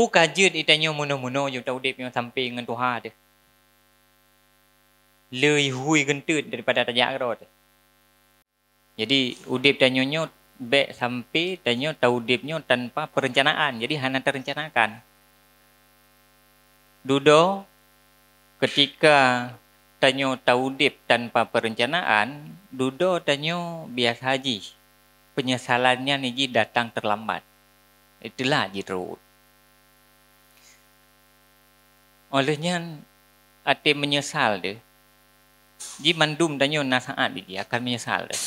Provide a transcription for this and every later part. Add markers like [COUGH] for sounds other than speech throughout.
Pu kaje di tanya muno-muno yang tau dia punya sampai dengan tuha tu. Lui hui gentut daripada tajak kero tu. Jadi udip tanyonyo bek sampai tanyo tau nyu tanpa perencanaan. Jadi hana terencanakan. Dudo ketika tanya tau dip tanpa perencanaan, dudo tanya bias haji. Penyesalannya niji datang terlambat. Itulah jitu. Olehnya ada menyesal de. Ji mandum tanya na saat di akan menyesal de.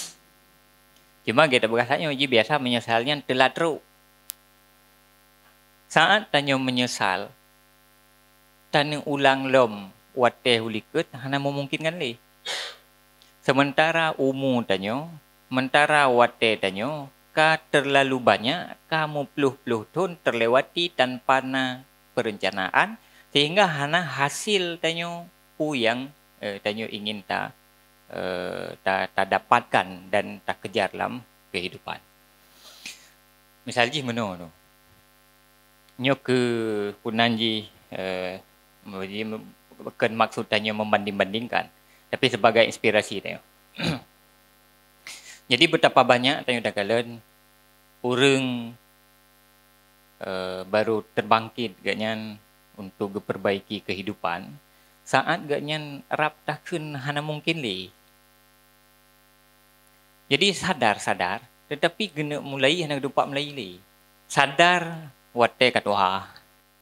Cuma kita berasanya ji biasa menyesalnya telah Saat tanya menyesal dan ulang lom wate hulikut hana memungkinkan le. Sementara umu tanya, mentara wate tanya, ka terlalu banyak kamu peluh-peluh tun terlewati tanpa na perencanaan sehingga hana hasil tanya pu yang uh, tanyo ingin ta uh, ta ta dapatkan dan ta kejar dalam kehidupan. Misalnya ji meno no. Nyo ke punan ji uh, bukan maksud tanya membanding-bandingkan tapi sebagai inspirasi tanya. [CLEARS THROAT] Jadi betapa banyak tanyo dagalan urang uh, baru terbangkit gaknyan untuk memperbaiki kehidupan saat gaknya rap takkan hana mungkin li. Jadi sadar sadar, tetapi kena mulai hana dapat mulai li. Sadar wate katoha,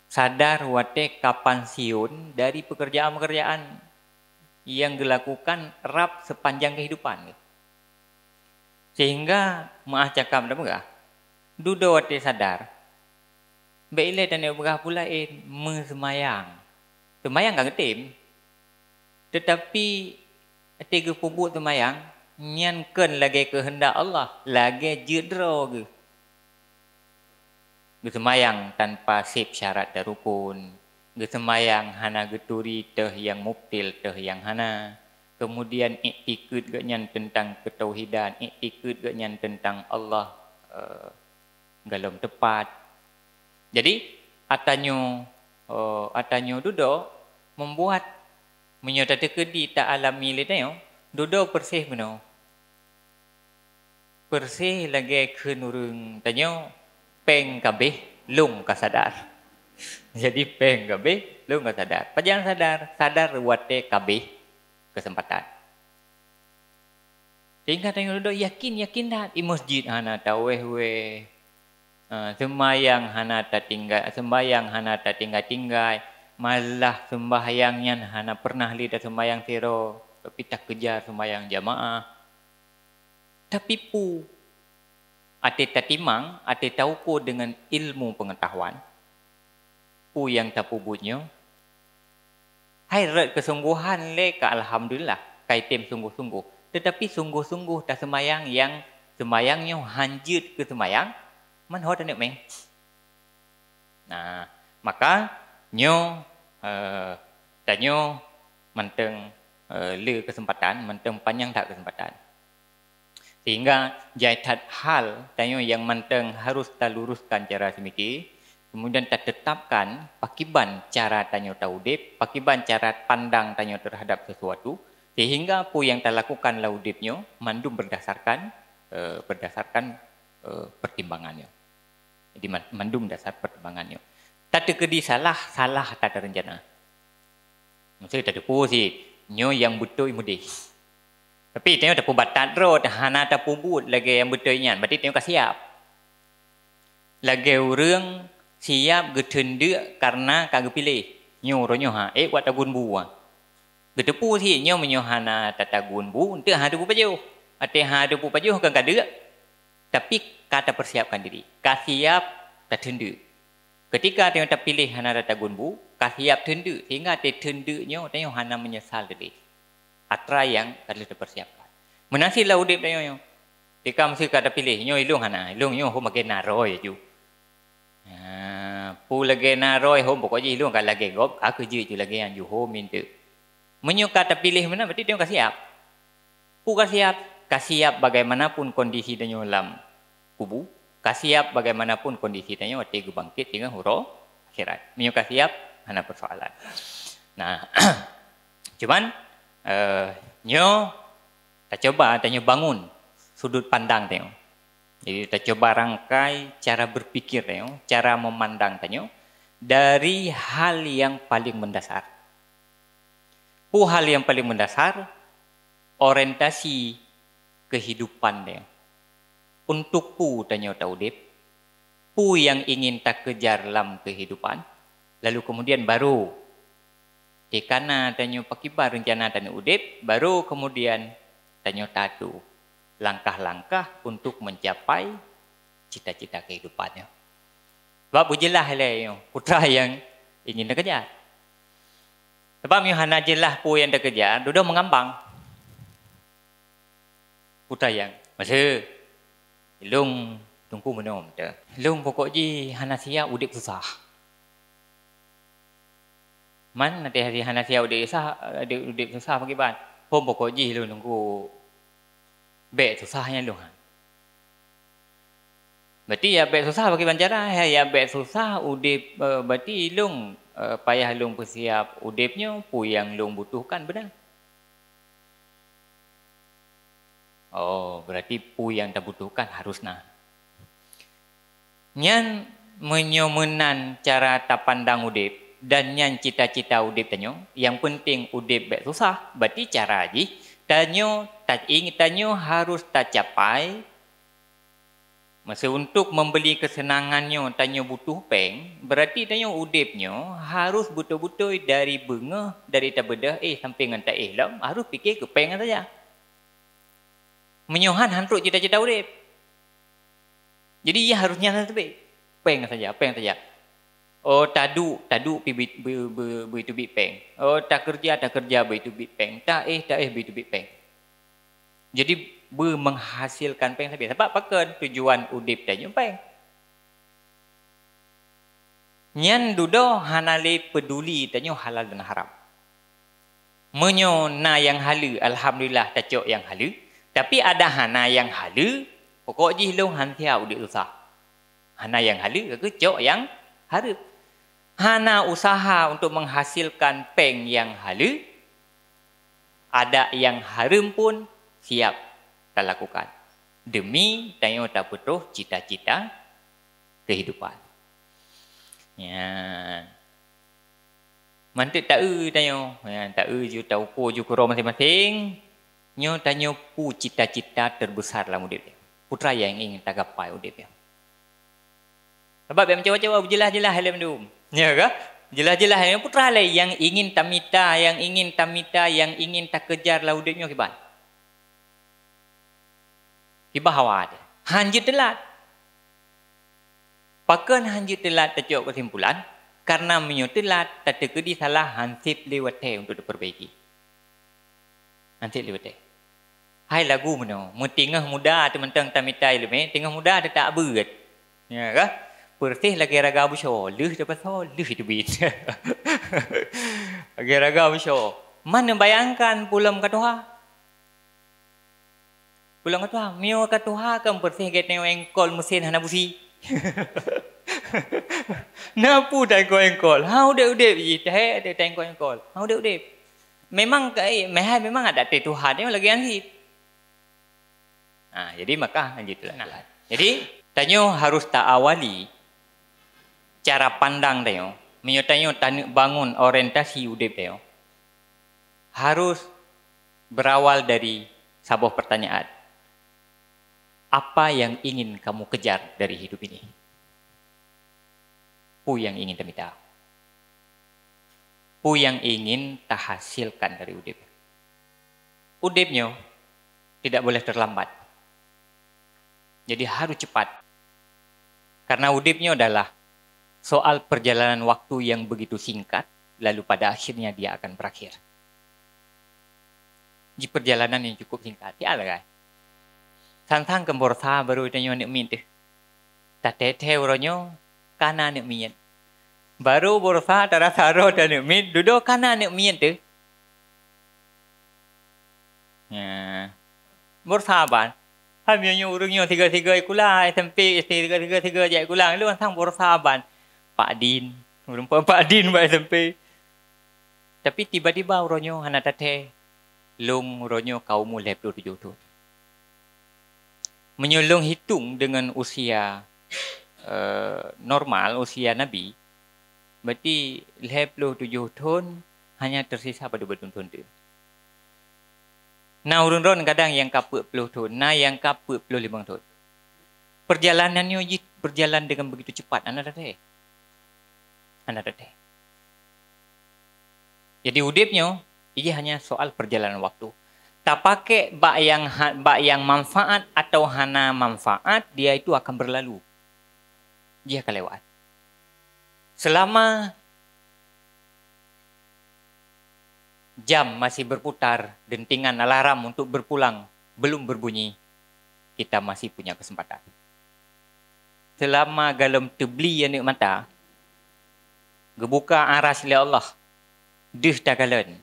sadar wate kapan siun dari pekerjaan pekerjaan yang dilakukan rap sepanjang kehidupan. Sehingga maaf cakap dah muka. Duda wate sadar, bila dan yang berah pula eh mesemayang. Semayang kan ketim. Tetapi tiga pubuk semayang nyankan lagi kehendak Allah. Lagi jedra ke. Gesemayang tanpa sip syarat terukun. Gesemayang hana geturi teh yang muptil teh yang hana. Kemudian ikut ke nyan tentang ketauhidan. ikut ke nyan tentang Allah. Uh, eh, galom tepat. Jadi atanyo uh, eh, atanyo dudo membuat menyata tekedi tak alami ledayo dudo bersih beno. Bersih lagi ke nurung tanyo peng kabe lung kasadar. [LAUGHS] Jadi peng kabe lung kasadar. Pajang sadar sadar wate kabe kesempatan. Sehingga tanya dudo yakin yakin dah di masjid ah, tahu eh weh Ah, sembahyang hana tinggal, sembahyang hana tertinggal tinggal tinggal malah sembahyangnya hana pernah lihat sembahyang tiro tapi tak kejar sembahyang jamaah tapi pu ate tatimang ate tahu ko dengan ilmu pengetahuan pu yang tak pubunya hai red kesungguhan le ka alhamdulillah kai tim sungguh-sungguh tetapi sungguh-sungguh tak sembahyang yang sembahyangnya hanjut ke sembahyang mình hốt được mình à, maka nyo uh, eh, ta nyo menteng uh, eh, lu kesempatan menteng panjang tak kesempatan sehingga jai tat hal ta nyo yang menteng harus ta luruskan cara semiki kemudian ta tetapkan pakiban cara ta nyo ta pakiban cara pandang ta terhadap sesuatu sehingga apa yang ta lakukan la mandum berdasarkan eh, berdasarkan pertimbangannya. Jadi mendung dasar pertimbangannya. Tak ada kedi salah, salah tak ada rencana. Maksudnya tak ada kursi. Nyo yang butuh imudis. Tapi tengok tak pembatat rot, hana ada pembut lagi yang betul ingat. Berarti tengok kasih siap. Lagi orang siap getenda karena kaga pilih. Nyo ronyo ha, eh buat tak gunbu ha. Getepu si, nyo menyo hana tak tak gunbu, nanti hana tak gunbu pajuh. Nanti hana tak pajuh, kan kada tapi kata persiapkan diri. Kasiap tak tertendu. Ketika tengok tak pilih hana datang gunbu, kasiap tendu. Sehingga dia tendunya, tengok hana menyesal tadi. Atra yang harus dipersiapkan. Menasihlah udip tengok yang. Jika mesti kata pilih, nyo ilung hana, ilung nyo hukum agen naroy aju. Ha, pu lagi naroy hukum pokoknya ilung kalau lagi gop, aku je itu lagi yang juhu minta. Menyo kata pilih mana, berarti dia kasiap. Pu kasiap, kasiap bagaimanapun kondisi dia dalam kubu, kasiap bagaimanapun kondisi dia waktu dia bangkit dengan huru akhirat. Mereka kasiap mana persoalan. Nah, [CLEARS THROAT] cuman uh, tak coba tanya bangun sudut pandang tengok. Jadi kita cuba rangkai cara berpikir tengok, cara memandang tengok dari hal yang paling mendasar. Pu hal yang paling mendasar orientasi kehidupan dia. Untuk pu tanya Taudib, pu yang ingin tak kejar dalam kehidupan, lalu kemudian baru Dikana tanya pakibar rencana tanya Udib, baru kemudian tanya Tatu, langkah-langkah untuk mencapai cita-cita kehidupannya. Sebab bujilah yang lah putra yang ingin dia kejar. Sebab yang hana jelah pu yang dia kejar, duduk mengambang ku tayang masa ilung tungku menom ta ilung pokok ji hanasia udik susah man hari hanasia udik udik susah pagi ban pom pokok ji tungku be susah yang lu Berarti ya be susah bagi banjara ya be susah udip eh, berarti ilung eh, payah lung persiap udipnya puyang lung butuhkan benar. Oh, berarti pu yang tak butuhkan harus nah. Nyan menyomenan cara tak pandang udip dan nyan cita-cita udip tanya. Yang penting udip bet susah. Berarti cara aji tanyo tak ingin tanyo harus tak capai. Masih untuk membeli kesenangannya tanya butuh peng. Berarti tanyo udipnya harus butuh-butuh dari bunga dari tak bedah eh sampai dengan tak eh Harus fikir ke pengan saja. Lah menyohan hantuk cita-cita urip. Jadi ia harusnya nyana tepi. Peng saja, peng saja. Oh tadu, tadu pi bi bi bi peng. Oh tak kerja, tak kerja bi tu bi peng. Tak eh, tak eh bi tu bi peng. Jadi bu menghasilkan peng tapi sebab pakai tujuan udip dan peng. Nyan dudo hanale peduli tanyo halal dan haram. Menyo na yang halu, alhamdulillah tacok yang halu. Tapi ada hana yang hala, pokok ji hilung hantia udik usah. Hana yang hala aku cok yang harap. Hana usaha untuk menghasilkan peng yang hala, ada yang harum pun siap kita lakukan. Demi tanya yang tak betul cita-cita kehidupan. Ya. Mantik tak e tanya. Ya, tak e je tak ukur je masing-masing. Nyo tanya pu cita-cita terbesar dalam hidup dia. Putra yang ingin tagapai hidup dia. Sebab dia macam-macam, oh, jelah-jelah halam dia. Nya ke? Jelah-jelah yang putra lah yang ingin tamita, yang ingin tamita, yang ingin tak kejar lah oh, hidupnya kibat. Kibah hawa ada. Hanjir telat. Pakan hanjir telat tak kesimpulan. Karena menyo telat, tak terkedi salah hansip lewat teh untuk diperbaiki nanti lu teh hai lagu mano mu muda tu mentang tamitai lu meh tingah muda tu tak berat kan? ya kah Pertih lagi raga abu syawo. Lih dapat syawo. [LAUGHS] Lih itu bin. lagi raga abu syawo. Mana bayangkan pulam katuha? Pulam katuha. Mio katuha kan pertih get neo engkol mesin hana busi. [LAUGHS] Napu tak engkol engkol. Hau dek udep. Hau dek ha, udep. Hau dek udep. Hau dek udep memang eh, mehai memang ada te Tuhan dia lagi angi. Ah, ha, jadi maka anji ha, tu lah. nah. Jadi tanyo harus tak awali cara pandang tanyo, menyo tanyo tanyo bangun orientasi udep tanyo. Harus berawal dari sabuh pertanyaan. Apa yang ingin kamu kejar dari hidup ini? Pu yang ingin kami tahu apa yang ingin tahasilkan dari UDP. udp tidak boleh terlambat. Jadi harus cepat. Karena udp adalah soal perjalanan waktu yang begitu singkat, lalu pada akhirnya dia akan berakhir. Di perjalanan yang cukup singkat, ya lah kan? Santang kemurta baru itu nyonya minta. Tadi teoronya kanan nyonya baru borfa ah, tarasaro dan ni min duduk kana ni min tu ya borfa ah, ban ha min yu urung yu tiga tiga ikula sampai SD tiga tiga tiga je ikula lu sang borfa ban pak din urung pak pak din ba sampai. tapi tiba-tiba uronyo hana tate lung uronyo kaum mulai perlu dijodoh menyulung hitung dengan usia uh, normal usia nabi Berarti lep lo tujuh tahun hanya tersisa pada bertahun-tahun tu. Nah urun urun kadang yang kapuk puluh tahun, nah yang kapuk puluh lima tahun. Perjalanannya berjalan dengan begitu cepat. Anak ada teh. Anak ada teh. Jadi udipnya, ini hanya soal perjalanan waktu. Tak pakai bak yang, ha, bak yang manfaat atau hana manfaat, dia itu akan berlalu. Dia akan lewat selama jam masih berputar, dentingan alarm untuk berpulang belum berbunyi, kita masih punya kesempatan. Selama galam tebli yang nikmat mata, gebuka aras li Allah, dih dagalan,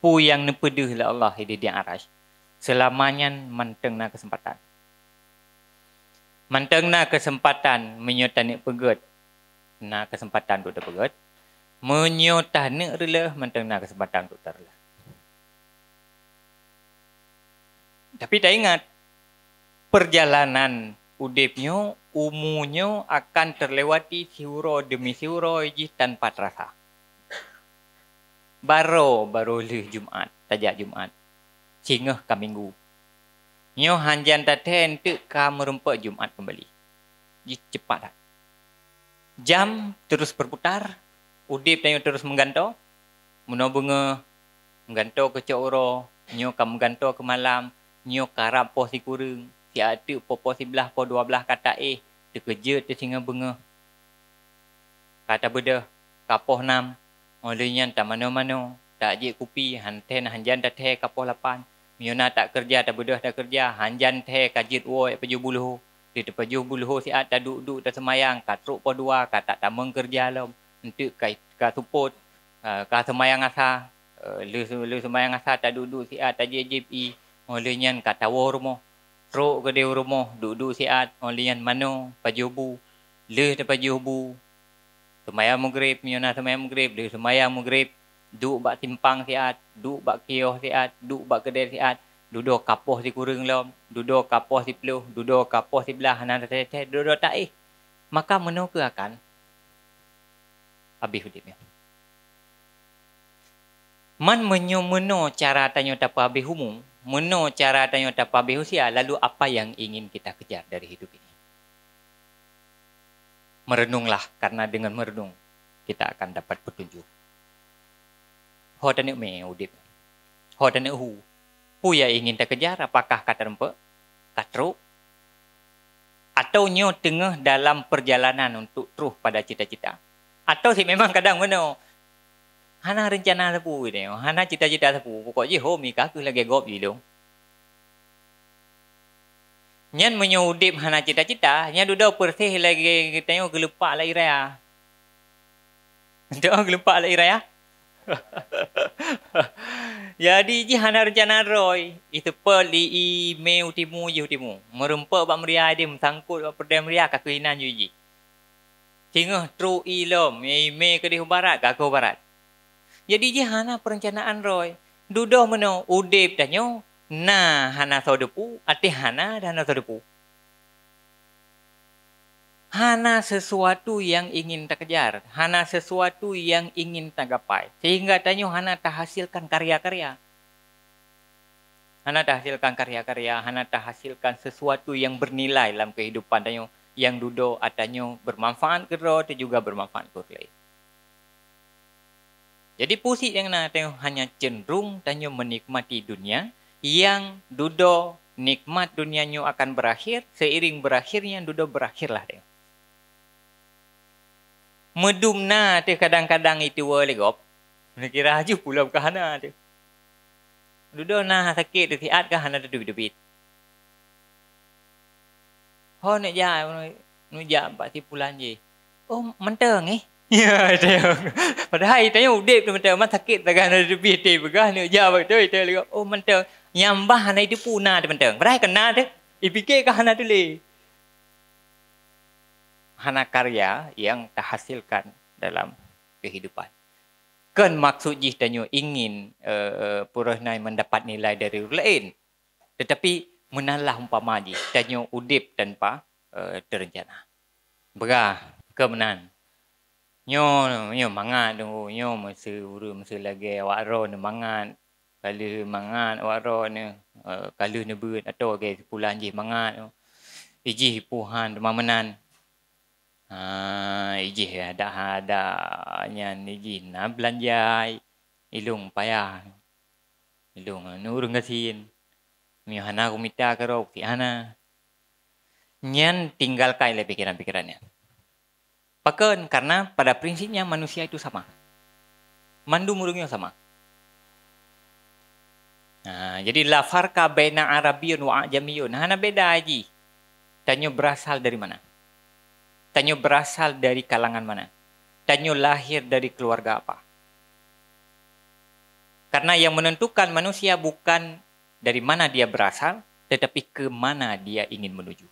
pu yang nepeduh li Allah, ini dia aras. Selamanya manteng na kesempatan. manteng na kesempatan menyertai pegut na kesempatan untuk terberat. Menyotah ni adalah mentang nak kesempatan untuk terlah. Tapi tak ingat. Perjalanan udipnya, umumnya akan terlewati siuro demi siuro iji tanpa terasa. Baru, baru lih Jumat. Tajak Jumat. Singah ke kan minggu. Nyo hanjan tak tentu kamu rempak Jumat kembali. Jadi cepat dah jam terus berputar, udip tanya terus menggantau, muna bunga menggantau ke cik uro, nyokam menggantau ke malam, nyokam rapo si kurung, si atu popo si belah po dua belah kata eh, terkeje singa bunga. Kata benda, kapoh enam, olehnya tak mano mana tak jik kupi, hantai nak hanjan dah teh kapoh lapan, miona tak kerja, tak benda tak kerja, hanjan teh kajit woy, peju buluh, dia terpejuh buluh siat tak duduk tak semayang, tak teruk pun dua, tak tak tak mengkerja lom. Untuk kai kai support, kai semayang asa, lu semayang asa tak duduk siat tak JJPI. Olehnya kai tawo rumah, teruk ke dia rumah, duduk siat. Olehnya mana pejuh bu, lu terpejuh bu. Semayang mugrib, nyonya lah semayang mugrib, lu semayang mugrib. Duk bak simpang siat, duk bak kios siat, duk bak kedai siat duduk kapoh di kurung lom, duduk kapoh di peluh, duduk kapoh di belah, nak tete duduk tak eh. Maka menunggu akan habis hudibnya. Man menyo meno cara tanya tapa habis umum, meno cara tanya tapa habis usia, lalu apa yang ingin kita kejar dari hidup ini? Merenunglah, karena dengan merenung, kita akan dapat petunjuk. Hotanik me, Udib. Hotanik hu. Hotanik hu pu ya ingin terkejar apakah kata rempe katru atau nyo tengah dalam perjalanan untuk truh pada cita-cita atau si memang kadang mana hana rencana sepu ini hana cita-cita sepu pokok je ho mi kaku lagi gop dulu nyen menyudip hana cita-cita nyen duda persih lagi tengok gelepak lah iraya [LAUGHS] tengok gelepak lah iraya [LAUGHS] Jadi ji hana rencana roi itu pe li i me utimu ji utimu. Merempa ba meria di mentangkut ba perdam meria ka kehinan ji ji. Tinga tru i lo me me ke di barat ka ke barat. Jadi ji hana perencanaan roi. Duduh meno udep danyo na hana sodepu ati hana dan sodepu. hana sesuatu yang ingin terkejar, hana sesuatu yang ingin tergapai. Sehingga tanya hana hasilkan karya-karya. Hana hasilkan karya-karya, hana hasilkan sesuatu yang bernilai dalam kehidupan tanya yang duduk atanya bermanfaat ke roh dan juga bermanfaat ke roh. Jadi pusik yang nak tanya hanya cenderung tanya menikmati dunia yang duduk nikmat dunianya akan berakhir, seiring berakhirnya duduk berakhirlah tanya. medumna tu kadang-kadang itu boleh gop. Kira haji pula ke hana tu. Duduk nah sakit tu siat ke hana tu dubi-dubi. Ho nak ja nu ja empat si pulan je. Oh menteng eh. [LAUGHS] Ya dia. Padahal itu yang udip tu menteng mah sakit tak hana dubi tu begah nak ja tu itu lagi. Oh menteng. Yang bah hana itu puna tu menteng. Padahal kena tu. Ipike ke hana tu leh hana karya yang terhasilkan dalam kehidupan. Ken maksud jih dan ingin uh, eh, puruh nai mendapat nilai dari orang lain. Tetapi menalah umpama jih dan udip tanpa uh, terencana. Bega kemenan. Nyo nyo mangat dulu nyo masa urus masa lagi awak ro ne mangat. Kalau mangat awak ro ne uh, kalau ne atau ge okay, pulang jih mangat. Iji puhan demamenan Ah, iji ada ada yang iji na belanja ilung payah ilung nurung ngasin mihana aku minta kerok tiana nyan tinggal kai le pikiran pikirannya pakai karena pada prinsipnya manusia itu sama mandu murungnya sama nah, jadi lafarka baina arabiyun wa ajamiyun hana beda aji tanya berasal dari mana Tanyo berasal dari kalangan mana? Tanyo lahir dari keluarga apa? Karena yang menentukan manusia bukan dari mana dia berasal, tetapi ke mana dia ingin menuju.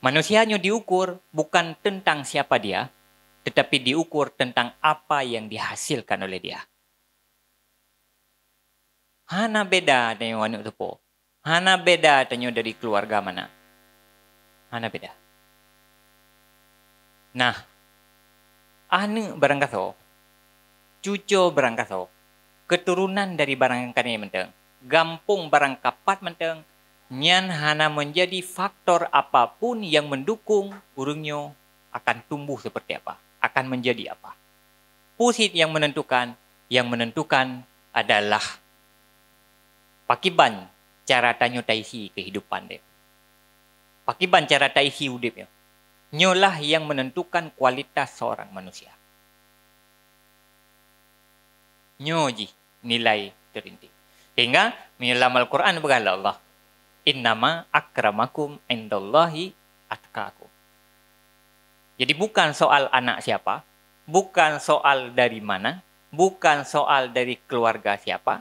Manusia hanya diukur bukan tentang siapa dia, tetapi diukur tentang apa yang dihasilkan oleh dia. Hana beda tanya wanita tu po? Hana beda tanya dari keluarga mana. Hana beda. Nah, ane barangkaso, cucu barangkaso, keturunan dari barangkani menteng, gampung barangkapat menteng, nyan hana menjadi faktor apapun yang mendukung burungnya akan tumbuh seperti apa, akan menjadi apa. Pusit yang menentukan, yang menentukan adalah pakiban cara tanya taisi kehidupan dia. Pakiban cara taisi hidupnya nyolah yang menentukan kualitas seorang manusia. Nyoji nilai terinti. Hingga menyelam Al-Quran berkata Allah. Innama akramakum indallahi atkakum. Jadi bukan soal anak siapa, bukan soal dari mana, bukan soal dari keluarga siapa,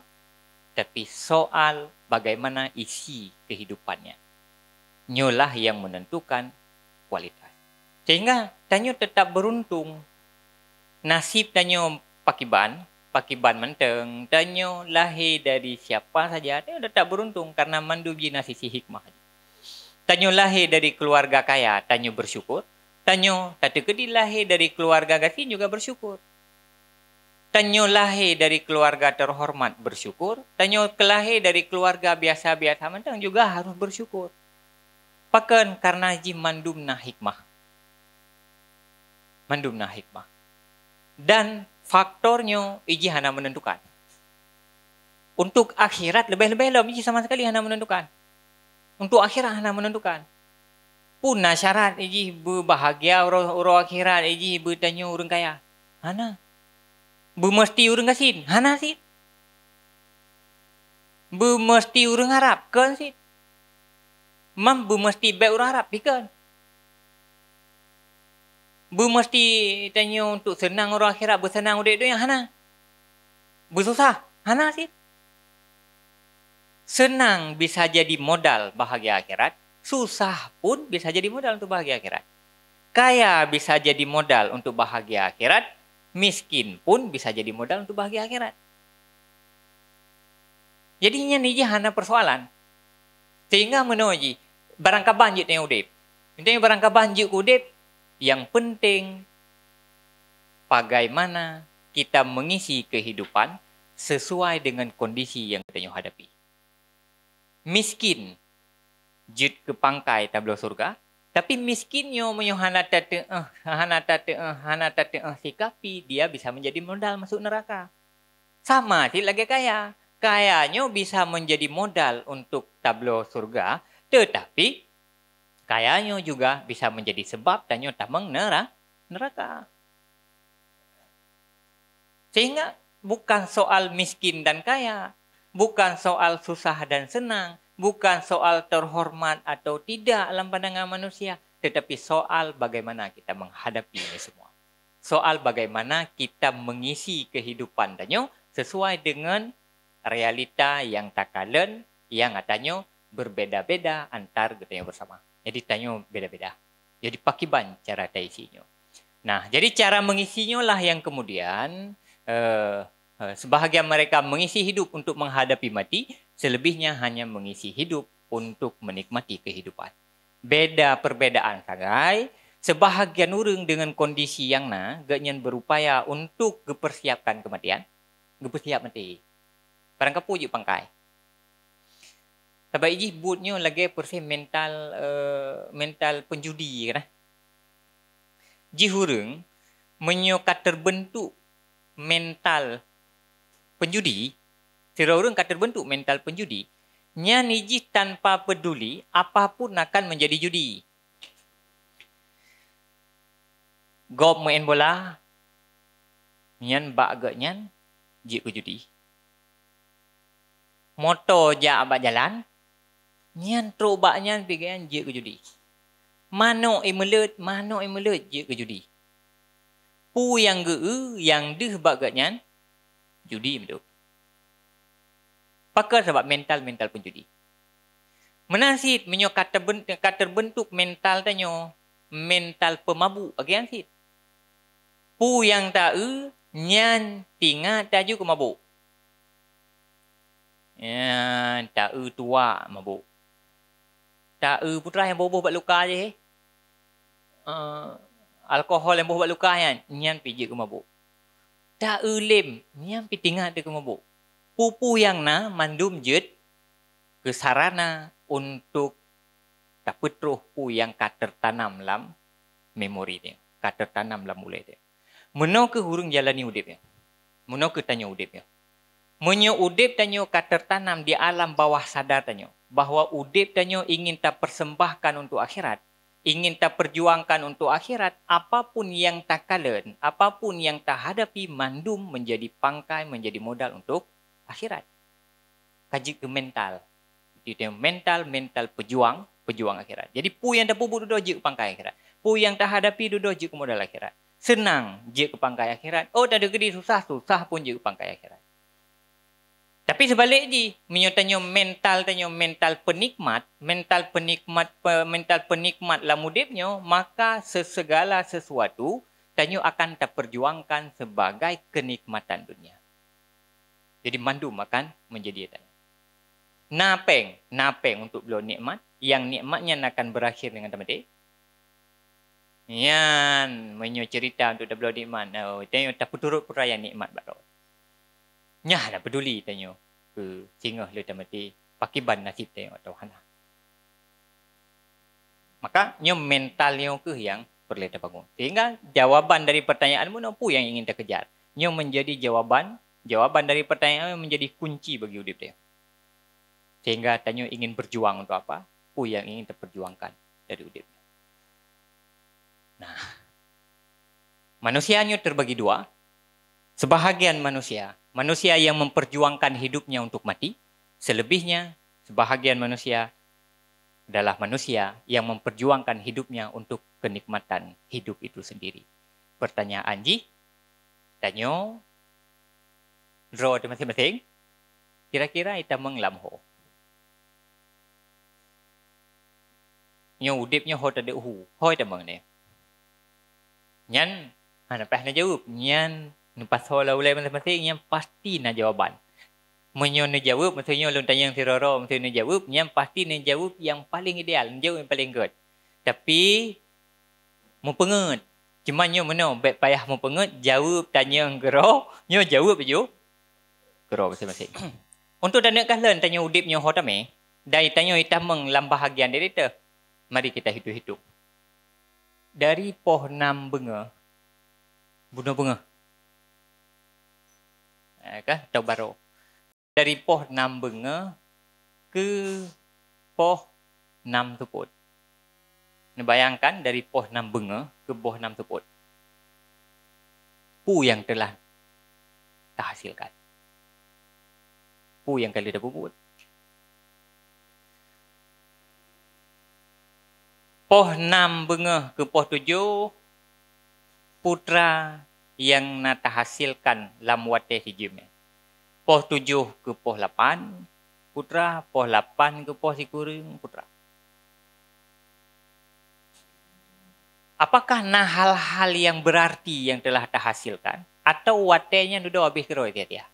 tapi soal bagaimana isi kehidupannya. Nyolah yang menentukan kualitas. Sehingga tanya tetap beruntung. Nasib tanya pakai ban, pakai ban menteng. Tanya lahir dari siapa saja, tanya tetap beruntung karena mandu nasi si hikmah. Tanya lahir dari keluarga kaya, tanya bersyukur. Tanya tadi kedi lahir dari keluarga gasin juga bersyukur. Tanya lahir dari keluarga terhormat bersyukur. Tanya kelahir dari keluarga biasa-biasa menteng juga harus bersyukur. Pakan karena jimandumna hikmah mandumna hikmah. Dan faktornya iji hana menentukan. Untuk akhirat lebih-lebih lah iji sama sekali hana menentukan. Untuk akhirat hana menentukan. pun syarat iji berbahagia orang akhirat iji bertanya orang kaya. Hana. Bermesti orang kasih. Hana sih. Bermesti orang harap. Kan sih. Mam bermesti baik orang harap. Bikin bu mesti tanya untuk senang orang akhirat bersenang udik tu yang hana bu susah hana sih senang bisa jadi modal bahagia akhirat susah pun bisa jadi modal untuk bahagia akhirat kaya bisa jadi modal untuk bahagia akhirat miskin pun bisa jadi modal untuk bahagia akhirat jadinya ni je hana persoalan sehingga menoji barangkabang jitnya udik Intinya barangkabang jitku udik Yang penting bagaimana kita mengisi kehidupan sesuai dengan kondisi yang kita hadapi. Miskin jut ke pangkai tablo surga, tapi miskinnya menyohanata te'eh, hanata te'eh, hanata te'eh sikapi, dia bisa menjadi modal masuk neraka. Sama, sih lagi kaya. Kayanya bisa menjadi modal untuk tablo surga, tetapi kayanya juga bisa menjadi sebab dan tanya mengnera neraka. Sehingga bukan soal miskin dan kaya, bukan soal susah dan senang, bukan soal terhormat atau tidak dalam pandangan manusia, tetapi soal bagaimana kita menghadapi ini semua. Soal bagaimana kita mengisi kehidupan dan nyo sesuai dengan realita yang takalen yang katanya berbeda-beda antar kita bersama editannya beda-beda. Jadi pakai ban cara tak isinya. Nah, jadi cara mengisinya lah yang kemudian uh, sebahagian mereka mengisi hidup untuk menghadapi mati, selebihnya hanya mengisi hidup untuk menikmati kehidupan. Beda perbedaan sangai, sebahagian orang dengan kondisi yang na, gaknyan berupaya untuk mempersiapkan kematian, mempersiap mati. Barangkali yuk pangkai. Sebab ini bootnya lagi persis mental uh, mental penjudi kan. Ji hurung menyoka terbentuk mental penjudi. Tiada orang kata terbentuk mental penjudi. Nya niji tanpa peduli apapun akan menjadi judi. Gob main bola. Nyan bak ke nyan. Jik ke judi. Motor jak abak jalan. Nyan tro bak nian pigan je ke judi. Mano i melet, mano i melet je ke judi. Pu yang ge yang deh bak gak nyan judi betul. Pakar sebab mental-mental pun judi. Menasit menyo kata bentuk kata bentuk mental tanyo mental pemabuk agian okay, sit. Pu yang ta e nyan tinga taju ke mabuk. Ya, tak e tua mabuk tak uh, er, putra yang bobo buat luka je. Uh, alkohol yang bobo buat luka yang nian pijik ke mabuk. Tak ulim, er, nian pi tingat de ke mabuk. Pupu yang na mandum jid, ke sarana untuk tak petruh pu yang kat tertanam lam memori dia. Kat tertanam lam mulai dia. Meno ke hurung jalani udip dia? Meno ke tanya udip dia? Menyo udip tanya kat tertanam di alam bawah sadar tanya bahawa Udip tanya ingin tak persembahkan untuk akhirat. Ingin tak perjuangkan untuk akhirat. Apapun yang tak kalen, apapun yang tak hadapi, mandum menjadi pangkai, menjadi modal untuk akhirat. Kaji ke mental. Jadi mental, mental pejuang, pejuang akhirat. Jadi pu yang tak pupuk duduk je ke pangkai akhirat. Pu yang tak hadapi duduk je ke modal akhirat. Senang je ke pangkai akhirat. Oh tak ada kedi susah, susah pun je ke pangkai akhirat. Tapi sebalik di menyertanya mental tanya mental penikmat, mental penikmat mental penikmat la mudipnya, maka sesegala sesuatu tanya akan terperjuangkan sebagai kenikmatan dunia. Jadi mandu makan menjadi tanya. Napeng, napeng untuk beliau nikmat yang nikmatnya akan berakhir dengan tempat ini. Yan, menyo cerita untuk beliau nikmat. Oh, tanya tak putur perayaan nikmat baru. Nyah lah peduli tanya. Ke singa lu tak mati. Pakiban nasib tengok tau hana. Maka nyo mental nyo ke yang perlu kita bangun. Sehingga jawaban dari pertanyaan mu nampu yang ingin kita kejar. Nyo menjadi jawaban. Jawaban dari pertanyaan menjadi kunci bagi hidup dia. Sehingga tanya ingin berjuang untuk apa. apa yang ingin kita perjuangkan dari hidup. Nah. Manusia nyo terbagi dua. Sebahagian manusia manusia yang memperjuangkan hidupnya untuk mati, selebihnya sebahagian manusia adalah manusia yang memperjuangkan hidupnya untuk kenikmatan hidup itu sendiri. Pertanyaan Ji, tanyo, draw masing-masing, kira-kira kita menglam ho. Nyo udipnya ho tadi uhu, ho kita mengne. Nyan, mana ha, pahna jawab, nyan Lepas tu lah ulai masing-masing yang pasti nak jawapan. Menyo nak jawab, maksudnya orang tanya yang Roro, maksudnya nak jawab, yang pasti nak jawab yang paling ideal, jawab yang paling good. Tapi, mempengut. Cuma nyo mana, baik payah mempengut, jawab tanya yang [LAUGHS] gero, nyo jawab je. Gero masing-masing. [CLEARS THROAT] Untuk tanya kalian, tanya udip nyo hotame, dari tanya itah meng lambah hagian dari itu. Mari kita hidup-hidup. Dari poh nam bunga, bunuh bunga, kah eh, atau baru dari poh enam benga ke poh enam tuput ni bayangkan dari poh enam benga ke poh enam tuput pu yang telah hasilkan. pu yang kali dah bubut poh enam benga ke poh tujuh putra yang nata hasilkan lam wate hijime. Poh tujuh ke poh lapan putra, poh lapan ke poh sikuring putra. Apakah nah hal-hal yang berarti yang telah terhasilkan? Atau watenya nudo habis kero ya dia?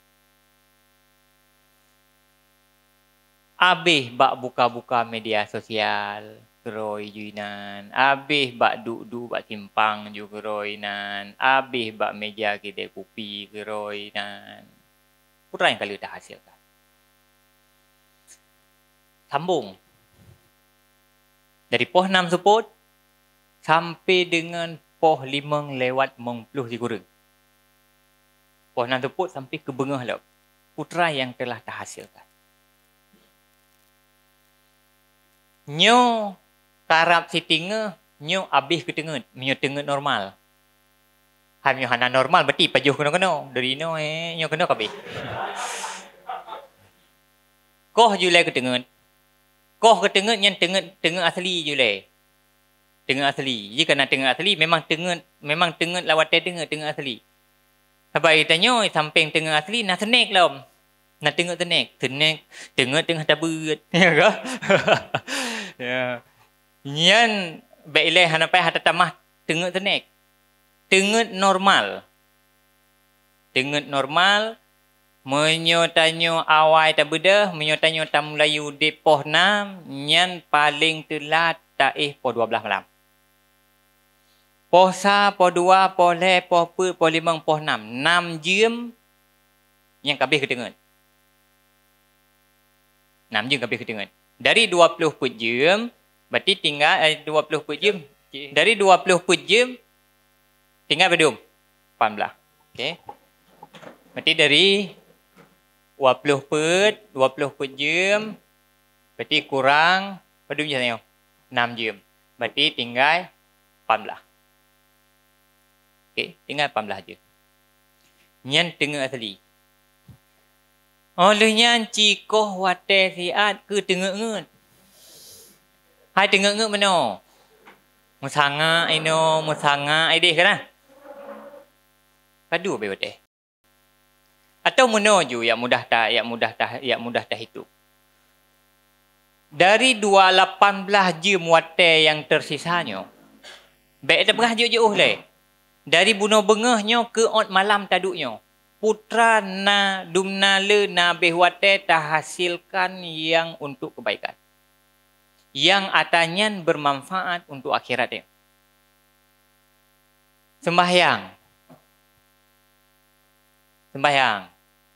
Abih bak buka-buka media sosial, Geroi juinan. Habis bak duduk bak timpang ju geroi nan. Habis bak meja kita kupi geroi nan. Kurang yang kali dah hasilkan. Sambung. Dari poh enam seput. Sampai dengan poh lima lewat mengpuluh si Poh enam seput sampai ke bengah lho. Putra yang telah dah hasilkan. Nyo karap si tinga nyu abih ke tengut nyu tengut normal ham nyu hana normal berarti pajuh kena kena dari no eh nyu kena kabeh koh jule ke tengut koh ke tengut nyen tengut tengut asli jule tengut asli ye kena tengut asli memang tengut memang tengut lawat te tengut tengut asli sampai tanyo samping tengut asli nak senek lom nak tengut tenek tenek tengut tengah tabut [LAUGHS] ya ka [LAUGHS] ya Nian beile hanapai hata tamah tengut tenek. Tengut normal. Tengut normal. Menyo Menyotanyo awai ta beda. Menyotanyo ta mulayu depoh nam. Nian paling telat tak eh po 12 malam. Poh sa, poh dua, poh le, poh pe, poh limang, poh enam. Enam jam yang kabih ketengut. Enam jam kabih ketengut. Dari dua puluh put jam, Berarti tinggal eh, 20 per jam. Okay. Dari 20 per jam, tinggal berapa jam? Okay. Berarti dari 20 per, 20 per jam, berarti kurang, berapa jam saya tahu? 6 jam. Berarti tinggal 18. Okay. Tinggal 18 je. Yang tengah asli. Olehnya cikoh watai siat ke tengah-tengah. Hai tu ngek mano. mana? sanga ino, mu sanga eh, ide kena. Padu be bete. Eh? Atau mano ju yang mudah tak? yang mudah tak? yang mudah tak itu. Dari dua lapan 218 je muate yang tersisanya. Baik ada pengah jauh jauh leh. Lah, Dari buno bengahnya ke ot malam taduknya. Putra na dumna le na behuate tahasilkan yang untuk kebaikan yang atanya bermanfaat untuk akhirat dia. Sembahyang. Sembahyang.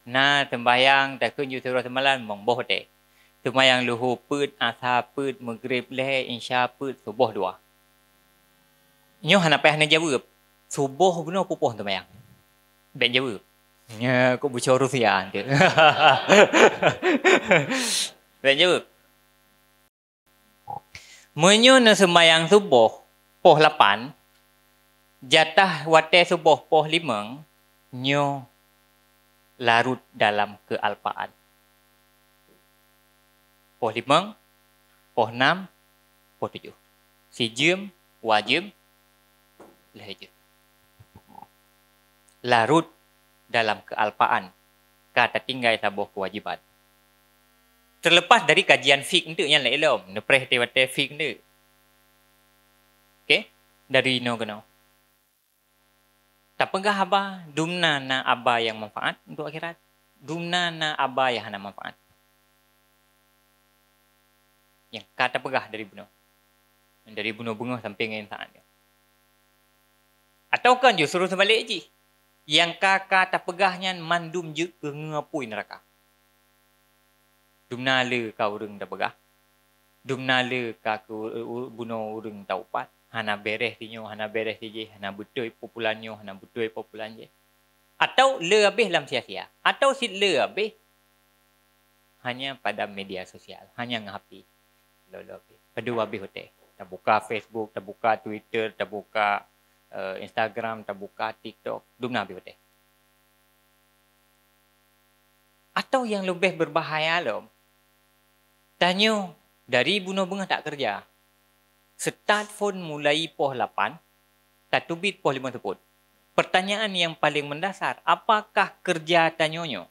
Nah, sembahyang tak kunjung surah semalam memboh deh. Sembahyang luhu put, asar put, maghrib leh, insya put, suboh dua. Nyo hana payah nak jawab. Suboh guna apa pun sembahyang. Baik jawab. Ya, aku bucah rusia. [LAUGHS] Baik jawab. Menyun sembahyang subuh poh lapan, jatah wate subuh poh limang, nyu larut dalam kealpaan. Poh limang, poh enam, poh tujuh. Si Jim wajem, lehejem larut dalam kealpaan kata tinggal sabuh kewajiban terlepas dari kajian fik tu yang lain lah. Nepreh tewate fik tu. Okay? Dari no kenal. Tapi pengah abah, dumna na aba yang manfaat untuk akhirat. Dumna na aba yang hana manfaat. Yang kata pegah dari bunuh. Dari bunuh-bunuh sampai dengan saat Atau kan justru sebalik je. Yang kakak tak pegahnya mandum je ke ngapui neraka dumnale ka urang da begah dumnale ka ku buno urang taupat hana bereh dinyo hana bereh diji hana butoi popular nyo, hana butoi popular je atau le habis lam sia-sia atau si le habis hanya pada media sosial hanya ngapi lo pada habis padu habis hotel terbuka facebook terbuka twitter terbuka uh, eh, instagram terbuka tiktok dumna habis hotel atau yang lebih berbahaya loh Tanya dari bunuh bunga tak kerja. Start phone mulai poh 8, tak tubit poh 5 tepun. Pertanyaan yang paling mendasar, apakah kerja tanyonyo?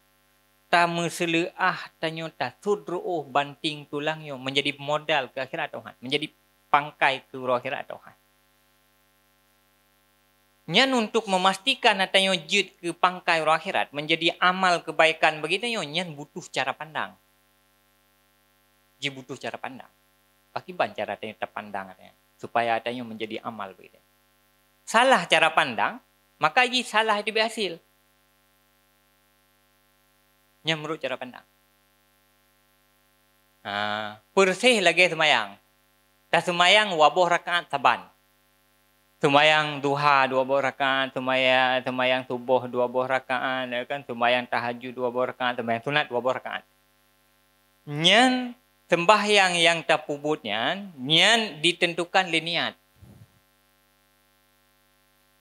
Ta mesele ah tanyo ta sudruh banting yo menjadi modal ke akhirat Tuhan. Menjadi pangkai ke akhirat Tuhan. Nyan untuk memastikan atanya jid ke pangkai akhirat menjadi amal kebaikan begitu nyan butuh cara pandang dia butuh cara pandang. ban cara tanya pandang supaya adanya menjadi amal begitu. Salah cara pandang, maka ini salah itu berhasil. Yang menurut cara pandang. Uh, ha, Persih lagi semayang. Tak semayang waboh rakaat saban. Semayang duha dua buah rakaat, semayang, semayang subuh dua buah rakaat, ya kan? semayang tahajud dua buah rakaat, semayang sunat dua buah rakaat. Yang sembahyang yang tak pubutnya, nian ditentukan le niat.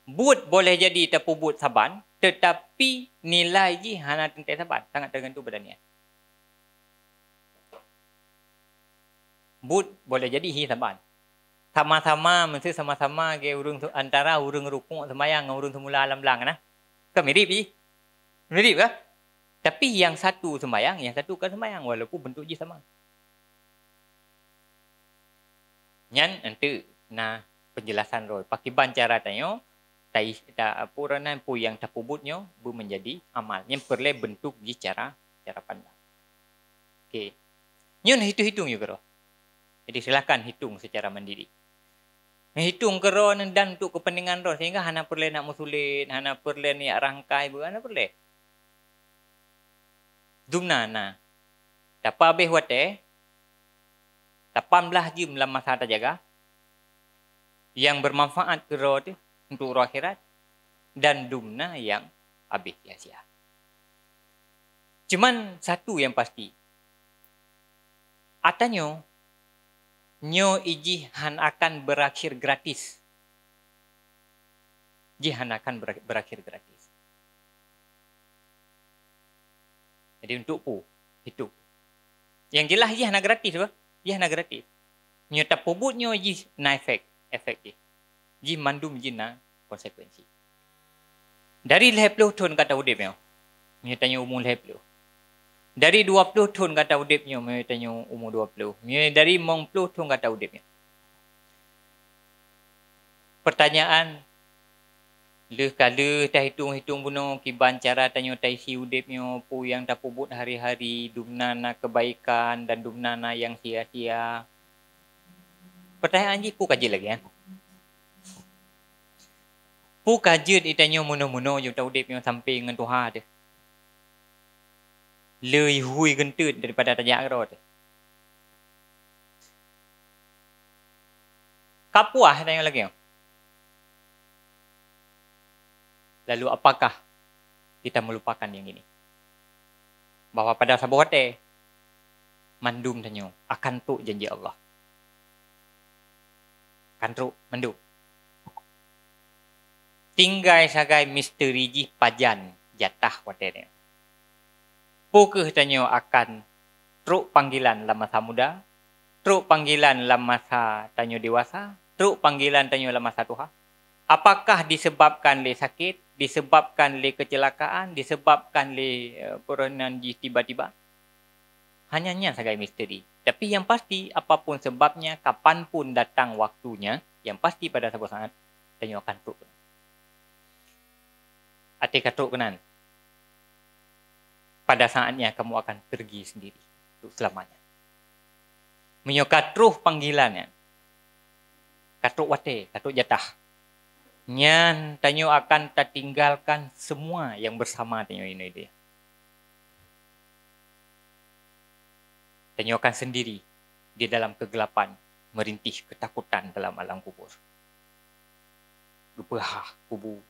But boleh jadi tak pubut saban, tetapi nilai ji hana tentai saban, sangat tergantung pada niat. But boleh jadi hi saban. Sama-sama, mesti sama-sama ke urung antara urung rukun sembahyang, dengan urung semula alam belang. Nah. Kan mirip ji? Mirip ke? Tapi yang satu sembahyang, yang satu kan sembahyang walaupun bentuk je sama. nyan ente na penjelasan roh, pakai bancara tanya, tai ta puranan pu yang tapubutnyo bu menjadi amal yang perlu bentuk di cara cara pandang oke okay. nyun hitung hitung yo roh. jadi silakan hitung secara mandiri hitung kero nan dan untuk kepentingan roh sehingga hana perlu nak musulin hana perlu ni rangkai bu hana perlu. dumna na tapa beh wate 18 jam dalam masa jaga yang bermanfaat kerod untuk roh akhirat dan dumna yang habis sia-sia. Cuma satu yang pasti. atanya, nyo iji han akan berakhir gratis. Jihan akan berakhir gratis. Jadi untuk pu itu. Yang jelas jihan gratis apa? ia na gratis. Nyo ta pobut nyo ji na efek, efek ji. Ji mandum ji na konsekuensi. Dari 20 tahun kata udip nyo. Nyo tanya umur 20. Dari 20 tahun kata udip nyo, nyo tanya umur 20. Nyo dari 20 tahun kata udip nyo. Pertanyaan Lekala dah hitung-hitung puno kiban cara tanya tai si udip nyo yang tak pubut hari-hari dumnana kebaikan dan dumnana yang sia-sia. Pertanyaan ji ku kaji lagi kan? Pu kaji di tanyo muno-muno yang tau udip sampai dengan tuha de. Lei hui gentut daripada tanya agro de. Kapuah tanyo lagi ya. Lalu apakah kita melupakan yang ini? bahawa pada sabote mandum tanyo akan tu janji Allah. akan tu mandu. Tinggai sagai misteri jih pajan jatah watenya. Pukuh tanyo akan truk panggilan dalam masa muda, truk panggilan dalam masa tanyo dewasa, truk panggilan tanyo dalam masa tuha apakah disebabkan oleh sakit, disebabkan oleh kecelakaan, disebabkan oleh perenan tiba-tiba. Hanya ni sebagai misteri. Tapi yang pasti, apapun sebabnya, kapanpun datang waktunya, yang pasti pada sebuah saat, tanya akan teruk. Ati katuk kenan. Pada saatnya kamu akan pergi sendiri. Untuk selamanya. Menyokat ruh panggilannya. Katuk wate, katuk jatah nyan tanyo akan tinggalkan semua yang bersama tanyo ini dia. Tanyo akan sendiri di dalam kegelapan merintih ketakutan dalam alam kubur. Rupa kubur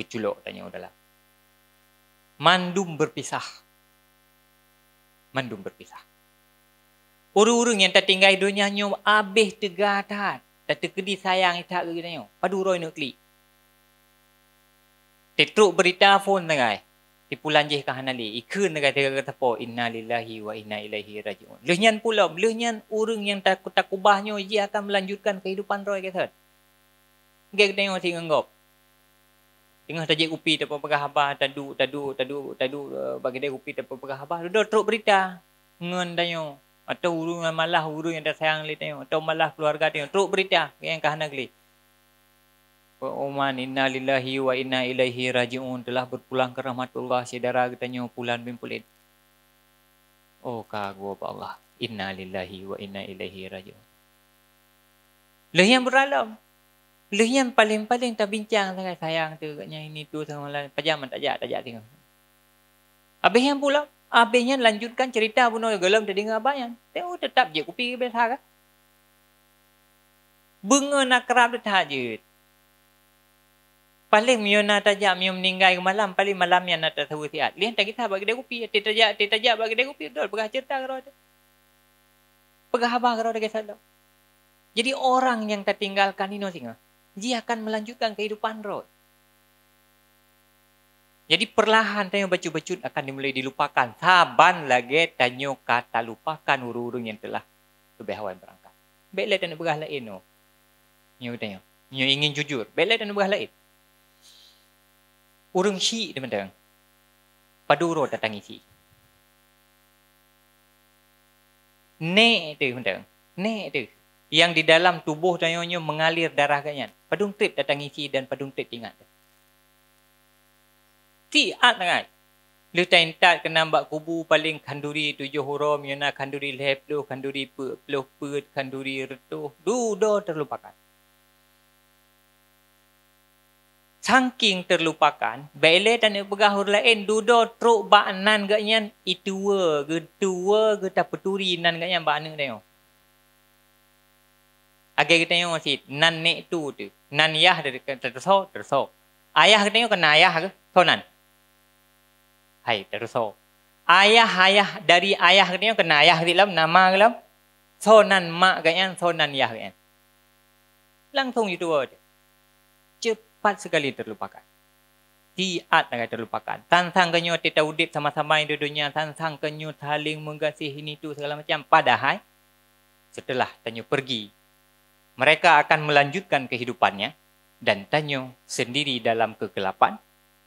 geculok tanyo dalam. Mandum berpisah. Mandum berpisah. Urung-urung yang tertinggal dunia nyo abih tegatat. Tertegedi sayang ni tak kena yuk. Padu roi nak klik. Tetruk berita phone tengah. Tipulan jih kahan nali. Ikun tengah tengah kata po. Oh, inna lillahi wa inna ilaihi rajiun. Lehnyan pula. Lehnyan orang yang tak tak ubahnya. Ia akan melanjutkan kehidupan roi kata. Gak kena yuk tinggal ngop. Tengah tajik Upi tak apa-apa khabar. Taduk, taduk, taduk, taduk. Eh, bagi dia Upi tak apa-apa khabar. Duduk teruk berita. Ngan tanya. Atau urung yang malah urung yang dah sayang li tengok. Atau malah keluarga tengok. Teruk berita yang kahana li. Oman inna lillahi wa inna ilaihi raji'un telah berpulang ke rahmatullah. Sedara kita tengok pulan bin pulit. Oh kagwa pak Allah. Inna lillahi wa inna ilaihi raji'un. Lah yang beralam. Lah yang paling-paling tak bincang sangat sayang tu. Katanya ini tu sama lain. Pajaman tak jatuh. Tak jatuh tengok. Habis yang pulang. Habisnya lanjutkan cerita Abu Noor gelam terdengar banyak. Tengok oh, tetap je kupi ke besar kan. Bunga nak kerap dia tahajud. Paling mio nak tajak mio meninggal ke malam. Paling malam yang nak tahu siat. Lihat tak kita bagi dia kupi. Dia tajak, dia tajak bagi dia kupi. Dia pegah cerita kerana dia. Pegah abang kerana dia kisah Jadi orang yang tertinggalkan ini. Dia akan melanjutkan kehidupan roh. Jadi perlahan tanya bacu-bacu akan dimulai dilupakan. Saban lagi tanya kata lupakan urung-urung yang telah lebih awal berangkat. Baiklah tanya berah lain. No. Ini aku tanya. Ini ingin jujur. Baiklah tanya berah lain. Urung si, teman-teman. Paduro datang isi. Nek tu, teman-teman. Nek tu. Yang di dalam tubuh tanya tanya mengalir darah kanya. Padung trip datang isi dan padung trip ingat. Teman. Ti at sangat. Lu tak intat kena buat kubu paling kanduri tujuh huruf. Yuna kanduri lep lu, kanduri peluh put, kanduri retuh. Du, do terlupakan. Sangking terlupakan, bela tak nak pegah huruf lain, duduk teruk bak nan ke nyan, itua ke tua ke tak peturi nan ke nyan, bak nan Agak kita tengok masih, nan nek tu tu, nan yah tersok, tersok. Ayah kita tengok, kena ayah ke, so nan. Hai, terso. Ayah ayah dari ayah ni kena ayah di dalam nama dalam. Sonan mak gaya sonan yah gaya. Langsung itu aja. Cepat sekali terlupakan. Tiat nak terlupakan. Tansang kenyut tidak udip sama-sama di dunia. Tansang kenyut saling mengasihi ini tu segala macam. Padahal setelah tanyo pergi. Mereka akan melanjutkan kehidupannya. Dan tanyo sendiri dalam kegelapan.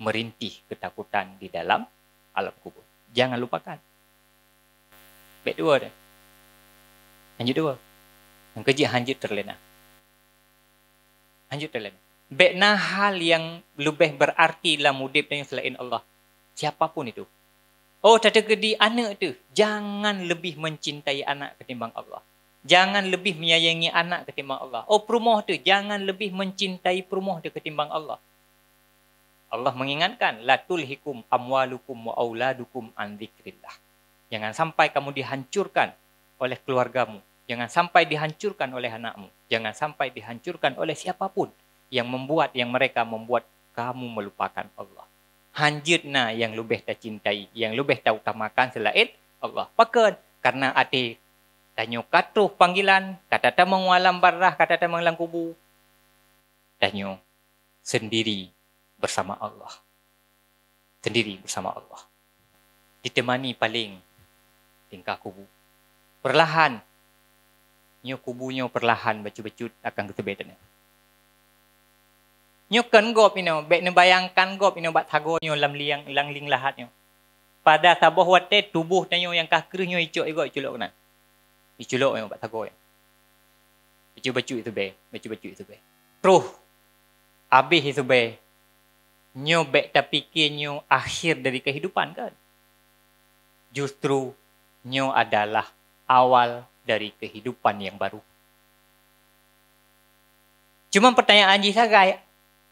Merintih ketakutan di dalam alam kubur. Jangan lupakan. Baik dua dia. Hanjut dua. Yang kerja hanjut terlena. Hanjut terlena. Bet hal yang lebih berarti lah mudib dan selain Allah. Siapapun itu. Oh, tak gedi anak itu, Jangan lebih mencintai anak ketimbang Allah. Jangan lebih menyayangi anak ketimbang Allah. Oh, perumah itu, Jangan lebih mencintai perumah dia ketimbang Allah. Allah mengingatkan latul hikum amwalukum wa auladukum an dzikrillah. Jangan sampai kamu dihancurkan oleh keluargamu, jangan sampai dihancurkan oleh anakmu, jangan sampai dihancurkan oleh siapapun yang membuat yang mereka membuat kamu melupakan Allah. Hanjutna yang lebih tak cintai, yang lebih tak utamakan selain Allah. Pakai karena ati tanyo katuh panggilan, kata tak mengualam barah, kata tak mengelang kubu. Tanyo sendiri bersama Allah. Sendiri bersama Allah. Ditemani paling tingkah kubu. Perlahan. Nyo kubunya perlahan becut-becut akan kita beda. Nyo kan gop ino. Bek ne bayangkan gop ino bat hago nyo lam liang lang ling lahat nyo. Pada sabah wate tubuh nyo yang kakru nyo icok ego iculok kena. Iculok nyo bat hago nyo. Becut-becut itu be. Becut-becut itu be. Truh. Habis itu be new back to fikir new akhir dari kehidupan kan? Justru new adalah awal dari kehidupan yang baru. Cuma pertanyaan Haji Sagai,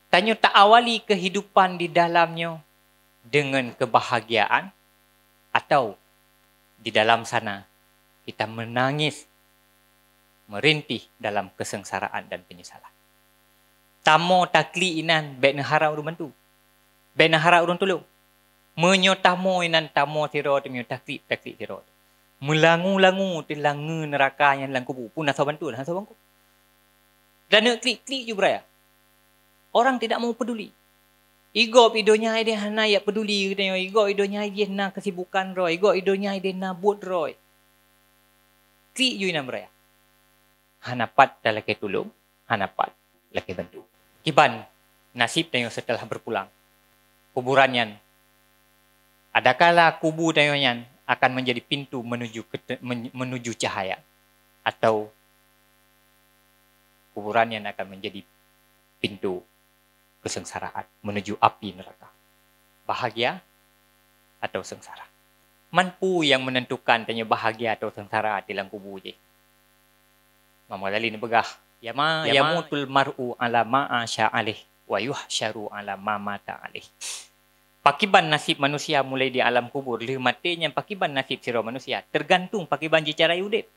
tanya tak awali kehidupan di dalamnya dengan kebahagiaan atau di dalam sana kita menangis, merintih dalam kesengsaraan dan penyesalan. Tamo takli inan bekna haram rumah tu. Ben harap urun tolong. Menyotah mo inan tamu tiro tu menyotah klip tak klip tiro. Melangu-langu tu langu neraka yang dalam kubu. Pun asal bantu lah asal bangku. Dan nak klik-klik je beraya. Orang tidak mau peduli. Ego idonya dia hanya yang peduli. igo idonya dia nak kesibukan roy. igo idonya dia nak buat roy. Klik je inan beraya. Hanapat dah laki tolong. Hanapat laki bantu. Kiban nasib dan setelah berpulang kuburan yan. Adakala kubu tayo yan akan menjadi pintu menuju ke menuju cahaya atau kuburan yang akan menjadi pintu kesengsaraan menuju api neraka. Bahagia atau sengsara. Mampu yang menentukan tanya bahagia atau sengsara di dalam kubu je. Mamadali ni begah. Ya ma ya, ya mutul mar'u ala ma'asya alih wa yuhsyaru ala ma mata alih. Pakiban nasib manusia mulai di alam kubur, lih matinya pakiban nasib siro manusia tergantung pakiban jicara udip.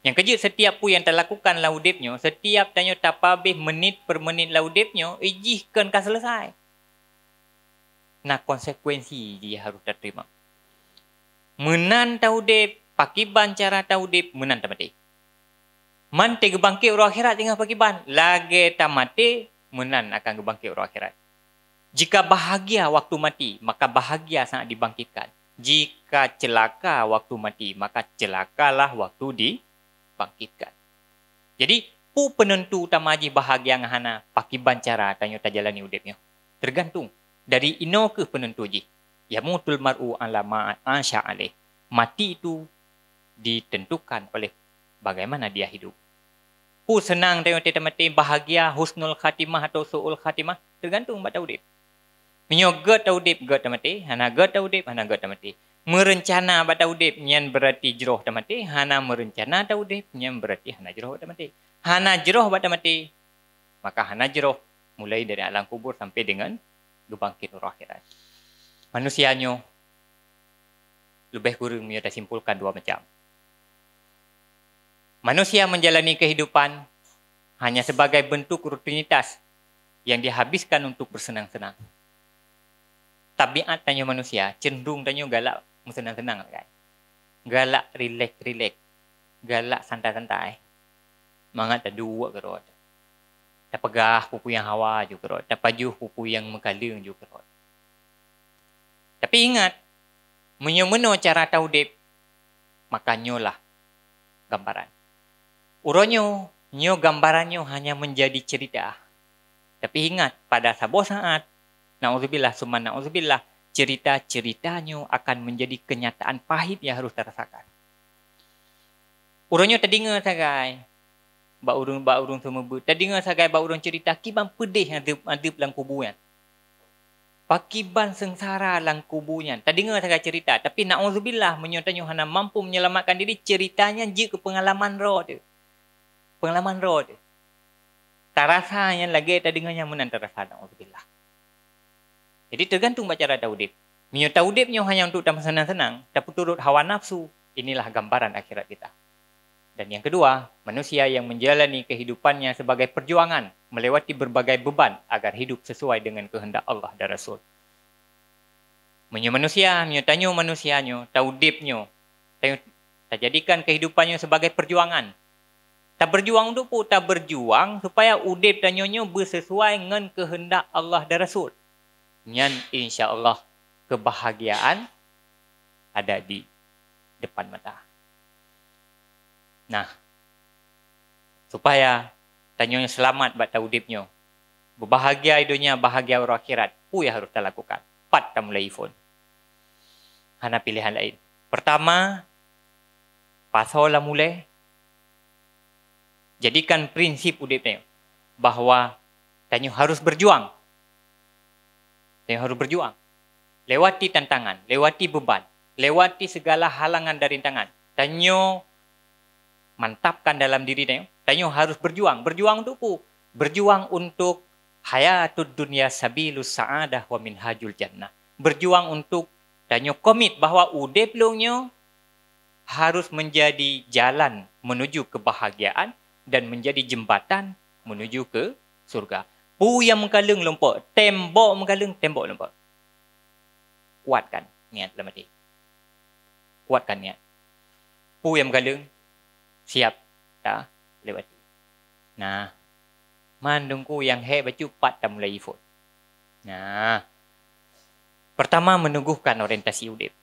Yang kejut setiap pu yang terlakukan laudipnya, setiap tanya tapabih menit per menit laudipnya, ijihkan kan selesai. Nah konsekuensi dia harus terima. Menan tahu dip, pakiban cara tahu dip, menan tamati. Man tiga bangkit urah akhirat tinggal pakiban, lagi tamati, menan akan kebangkit orang akhirat. Jika bahagia waktu mati, maka bahagia sangat dibangkitkan. Jika celaka waktu mati, maka celakalah waktu dibangkitkan. Jadi, pu penentu utama haji bahagia hana pakai bancara tanyo tajalani udepnya. Tergantung dari ino ke penentu ji. Ya mutul mar'u ala ma'asya alih. Mati itu ditentukan oleh bagaimana dia hidup. Pu senang tengok tiada mati bahagia husnul khatimah atau suul khatimah tergantung pada udip. Minyo ge tau dip ge tau mati, hana ge tau hana ge tau mati. Merencana pada udip nyen berarti jeroh tau mati, hana merencana tau udip berarti hana jeroh tau mati. Hana jeroh pada mati. Maka hana jeroh mulai dari alam kubur sampai dengan lubang kitur akhirat. Manusianyo lebih kurang mio simpulkan dua macam. Manusia menjalani kehidupan hanya sebagai bentuk rutinitas yang dihabiskan untuk bersenang-senang. Tabiat tanya manusia, cenderung tanya galak bersenang-senang. Kan? Galak rilek rilek, Galak santai-santai. Mangat tak dua ke rot. Tak pegah kuku yang hawa juga rot. Tak pajuh kuku yang mengkaling juga rot. Tapi ingat, menyemenuh cara tahu dip, makanya lah gambaran. Uronyo, nyo gambarannya hanya menjadi cerita. Tapi ingat, pada sabo saat, na'udzubillah, summa na'udzubillah, cerita-ceritanya akan menjadi kenyataan pahit yang harus terasakan. Uronyo tadi ingat sagai. Ba urung ba urung semua bu. Tadi ingat sagai ba urung cerita, kiban pedih yang ada, ada dalam kuburan. Pakiban sengsara dalam kuburnya. Tadi ingat sagai cerita. Tapi na'udzubillah, menyontanya hanya mampu menyelamatkan diri, ceritanya je ke pengalaman roh dia pengalaman roh dia. Tak rasa yang lagi tak dengar nyamunan tak rasa nak Allah. Jadi tergantung macam cara Daudib. Mio Daudib nyo hanya untuk tambah senang-senang, tapi turut hawa nafsu. Inilah gambaran akhirat kita. Dan yang kedua, manusia yang menjalani kehidupannya sebagai perjuangan melewati berbagai beban agar hidup sesuai dengan kehendak Allah dan Rasul. Menyo manusia, menyo tanyo manusianyo, taudipnyo, tajadikan kehidupannya sebagai perjuangan tak berjuang tu pun tak berjuang supaya Udip dan Nyonya bersesuai dengan kehendak Allah dan Rasul. Yang insya Allah kebahagiaan ada di depan mata. Nah, supaya tanyonya selamat buat tahu dipnya. Berbahagia idunya, bahagia orang akhirat. Apa yang harus kita lakukan? Empat kita mulai iPhone. Hanya pilihan lain. Pertama, pasal lah mulai jadikan prinsip hidupnya bahwa tanya harus berjuang. Tanya harus berjuang. Lewati tantangan, lewati beban, lewati segala halangan dari tangan Tanya mantapkan dalam diri tanya. Tanya harus berjuang, berjuang untuk apa? Berjuang untuk hayatud dunia sabilus sa'adah wa min hajul jannah. Berjuang untuk tanya komit bahwa udep lungnya harus menjadi jalan menuju kebahagiaan dan menjadi jembatan menuju ke surga. Pu yang mengkalung lompok, tembok mengkalung, tembok lompok. Kuatkan niat dalam hati. Kuatkan niat. Pu yang mengkalung, siap dah lewati. Nah, mandungku yang hei baju pat dah mulai ifut. Nah, pertama meneguhkan orientasi udip.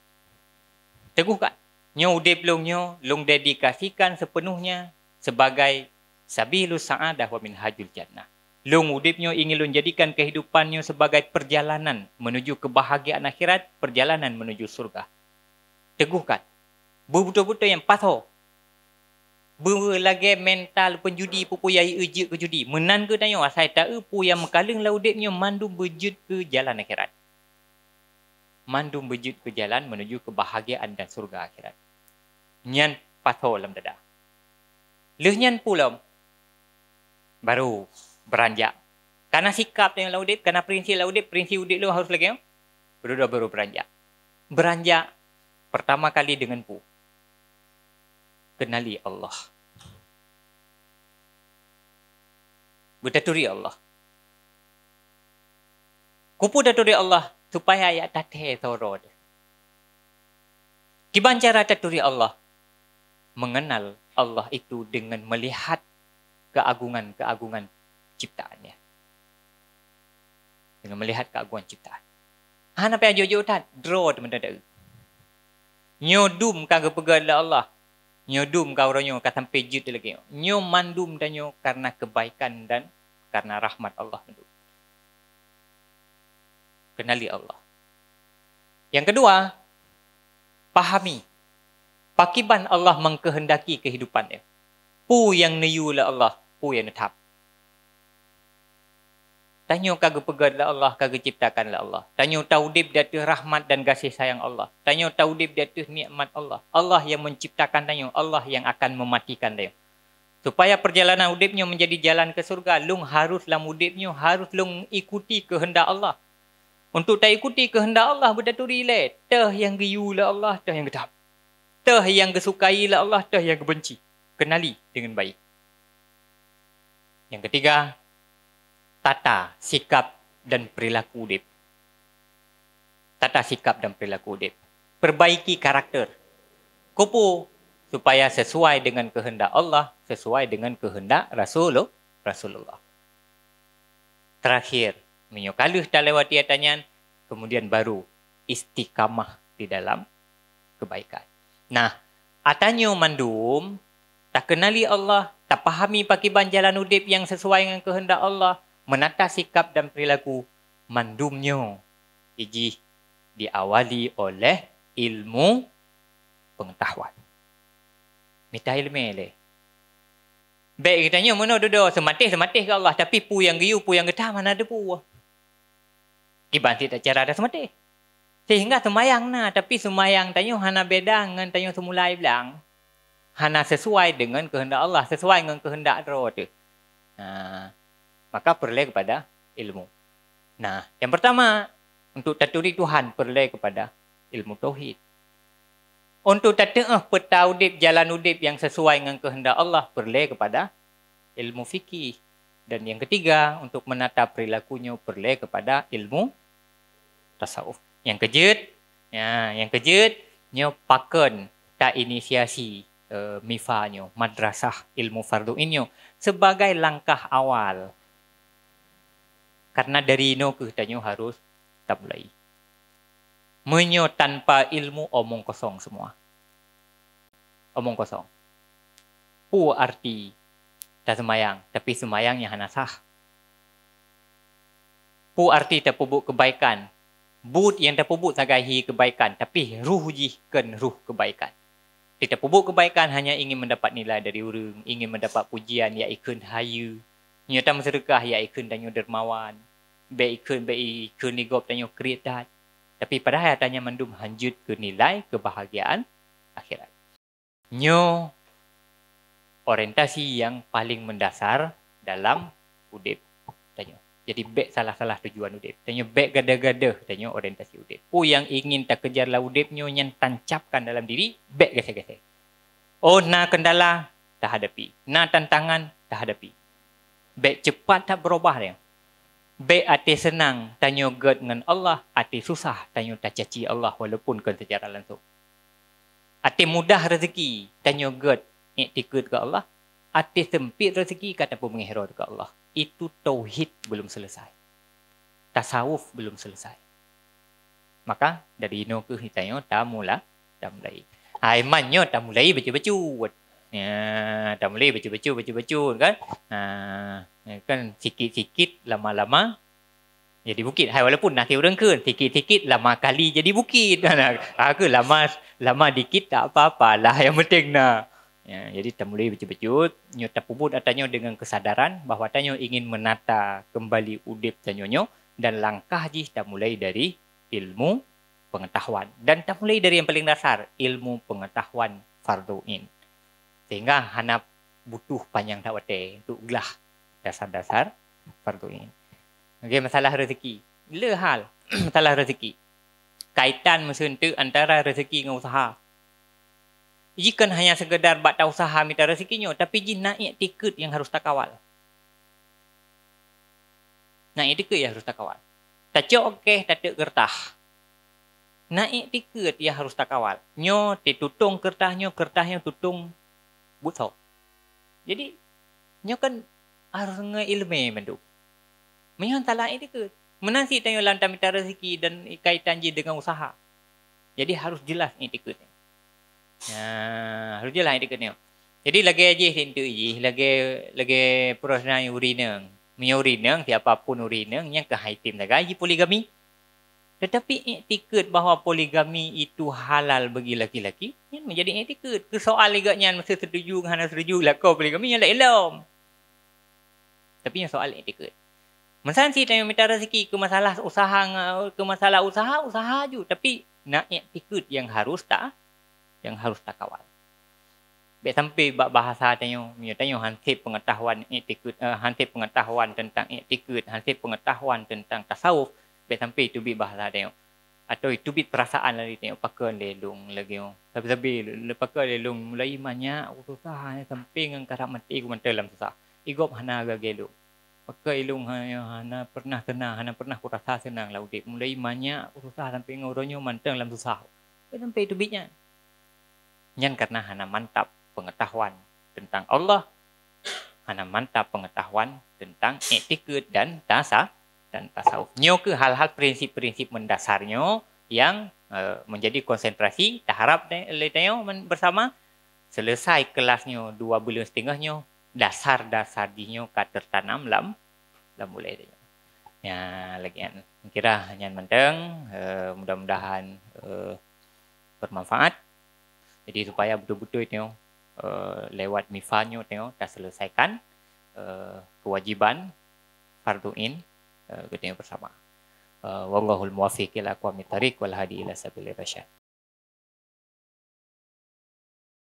Teguhkan. Nyo udip long nyo, long dedikasikan sepenuhnya sebagai sabilus sa'adah wa min hajul jannah. Lung udipnya ingin lung jadikan kehidupannya sebagai perjalanan menuju kebahagiaan akhirat, perjalanan menuju surga. Teguhkan. bubutu betul yang patuh. Berlagi mental penjudi pupu yai ujik ke judi. Menang ke tanya, saya tak upu yang mengkaling lah udipnya mandu berjud ke jalan akhirat. Mandu berjud ke jalan menuju kebahagiaan dan surga akhirat. Nyan patuh dalam dadah. Lehnyan pulau, baru beranjak. Karena sikap yang laudit, karena prinsip laudit, prinsip udit lu harus lagi yang baru dah baru beranjak. Beranjak pertama kali dengan pu. Kenali Allah. Bertaturi Allah. Kupu taturi Allah supaya ia tateh toro dia. Kiban cara taturi Allah? Mengenal Allah itu dengan melihat keagungan-keagungan ciptaannya. Dengan melihat keagungan ciptaan. Ha nak payah jauh-jauh Draw teman-teman tak? Nyodum kan kepegawaan Allah. Nyodum kau orangnya kata pejut dia lagi. Nyomandum dan nyo karena kebaikan dan karena rahmat Allah. Kenali Allah. Yang kedua, pahami. Pakiban Allah mengkehendaki kehidupan dia. Pu yang neyu Allah pu yang tetap. Tanya kagak pegat lah Allah, kagak ciptakan lah Allah. Tanya taudib dia tu rahmat dan kasih sayang Allah. Tanya taudib dia tu nikmat Allah. Allah yang menciptakan tanya, Allah yang akan mematikan tanya. Supaya perjalanan udibnya menjadi jalan ke surga, lung haruslah udibnya, harus lung ikuti kehendak Allah. Untuk tak ikuti kehendak Allah, benda tu relate. Teh yang giyu lah Allah, teh yang getap. Teh yang kesukai lah Allah, teh yang kebenci. Kenali dengan baik. Yang ketiga, tata sikap dan perilaku Udip. Tata sikap dan perilaku Udip. Perbaiki karakter. Kupu supaya sesuai dengan kehendak Allah, sesuai dengan kehendak Rasulullah. Rasulullah. Terakhir, menyokalus dah lewati atanyan, kemudian baru istiqamah di dalam kebaikan. Nah, atanyo mandum, tak kenali Allah, tak fahami pakiban jalan udip yang sesuai dengan kehendak Allah, menata sikap dan perilaku mandumnya. Iji diawali oleh ilmu pengetahuan. Minta ilmu ini. Baik kita tanya, mana ada sematih-sematih ke Allah. Tapi pu yang giyu, pu yang getah, mana ada pu. Kibang tak cara ada sematih. Sehingga semayang na, tapi semayang tanya, hana beda dengan tanya semula bilang hana sesuai dengan kehendak Allah, sesuai dengan kehendak roh tu. Ha, maka perlu kepada ilmu. Nah, yang pertama untuk taturi Tuhan perlu kepada ilmu tauhid. Untuk tatuah peta udip jalan udip yang sesuai dengan kehendak Allah perlu kepada ilmu fikih. Dan yang ketiga untuk menata perilakunya perlu kepada ilmu tasawuf. Yang kejut, ya, yang kejut, nyo pakon tak inisiasi Eh, MIFA nyo, Madrasah Ilmu Fardu inyo sebagai langkah awal. Karena dari ino kita nyo harus kita mulai. Menyo tanpa ilmu omong kosong semua. Omong kosong. Pu arti tak semayang, tapi semayang yang hanasah. Pu arti tak kebaikan. But yang tak pubuk sagahi kebaikan, tapi ruh jihkan ruh kebaikan. Kita pupuk kebaikan hanya ingin mendapat nilai dari orang, ingin mendapat pujian ya ikun hayu. Nyata masyarakat ya dan tanya dermawan. Be ikun be ikun dan tanya kereta. Tapi pada hayat tanya mandum hanjut ke nilai kebahagiaan akhirat. Nyo orientasi yang paling mendasar dalam udep jadi beg salah-salah tujuan udip. Tanya beg gada-gada, tanya orientasi udip. Oh yang ingin tak kejar lah udip yang tancapkan dalam diri, beg gese-gese. Oh na kendala, tak hadapi. Na tantangan, tak hadapi. Beg cepat tak berubah ya. Beg hati senang, tanya God dengan Allah. Hati susah, tanya tak caci Allah walaupun kan secara langsung. Hati mudah rezeki, tanya God. Ini tiga ke Allah, Ati sempit rezeki kata pun mengherau dekat Allah. Itu tauhid belum selesai. Tasawuf belum selesai. Maka dari ino ke hitanya tak mula tak mulai. Ah, Aimannya tak mulai baca-baca. Ya, tak mulai baca-baca baca-baca kan. Ha, kan sikit-sikit lama-lama jadi bukit. Hai walaupun nak orang ke sikit-sikit lama kali jadi bukit. Ha, [LAUGHS] ke lama lama dikit tak apa-apalah yang penting nak. Ya, jadi termulai becut-becut, nyo terpubut atanyo dengan kesadaran bahawa tanyo ingin menata kembali udip tanyo-nyo dan langkah ji termulai dari ilmu pengetahuan dan termulai dari yang paling dasar ilmu pengetahuan fardu'in. Sehingga hanap butuh panjang tak wate untuk gelah dasar-dasar fardu'in. Okay, masalah rezeki. Gila hal [CLEARS THROAT] masalah rezeki. Kaitan mesti antara rezeki dengan usaha jikan hanya sekedar buat usaha minta rezekinya tapi jin naik tiket yang harus tak kawal naik tiket yang harus tak kawal tak cok okey tak ada gertah naik tiket yang harus tak kawal nyo ditutung kertahnya kertahnya tutung buto jadi nyo kan harus ngilmi mendu menyang talang tiket menasi tanyo lantam minta rezeki dan kaitan ji dengan usaha jadi harus jelas ini tiket Ha, ah, rujulah yang dia kena. Jadi lagi aje tentu ini, lagi lagi perusahaan urinang, miurinang, siapa pun urinang yang kehaitim tak gaji poligami. Tetapi etiket bahawa poligami itu halal bagi laki-laki, yang menjadi etiket. Kesoal juga yang mesti setuju, hana setuju lah kau poligami yang lelom. Tapi yang soal etiket. Masalah sih, tanya minta rezeki ke masalah usaha, ke masalah usaha, usaha juga. Tapi nak etiket yang harus tak, yang harus tak kawal. Bek sampai bab bahasa tanya, dia tanya hantip pengetahuan etikut, uh, eh, hansip pengetahuan tentang etikut, hantip pengetahuan tentang tasawuf, bek sampai itu bi bahasa tanya. Atau itu bi perasaan lagi oh. tanya, oh, ya, pakai lelung lagi. Tapi-tapi, pakai lelung mulai banyak, susah, sampai dengan karak mati, aku mentah dalam susah. Igop mana agak gelok. pakai ilung hanya hana pernah senang, hana pernah kurasa senang lah udik. Mulai banyak, oh, susah sampai dengan orangnya mantan dalam susah. Sampai itu bitnya nyen karena hana mantap pengetahuan tentang Allah hana mantap pengetahuan tentang etiket dan tasa dan tasawuf nyo ke hal-hal prinsip-prinsip mendasarnya yang e, menjadi konsentrasi tak harap letanyo bersama selesai kelasnya dua bulan setengahnya dasar-dasar dinyo ka tertanam lam lam mulai dinyo. Ya lagi kira hanya mendeng e, mudah-mudahan e, bermanfaat jadi supaya betul-betul tengok uh, lewat mifanyo tengok dah selesaikan uh, kewajiban fardu'in uh, kita bersama. Uh, Wallahul muwafiq ila aqwamit tariq wal hadi ila sabilir rasyad.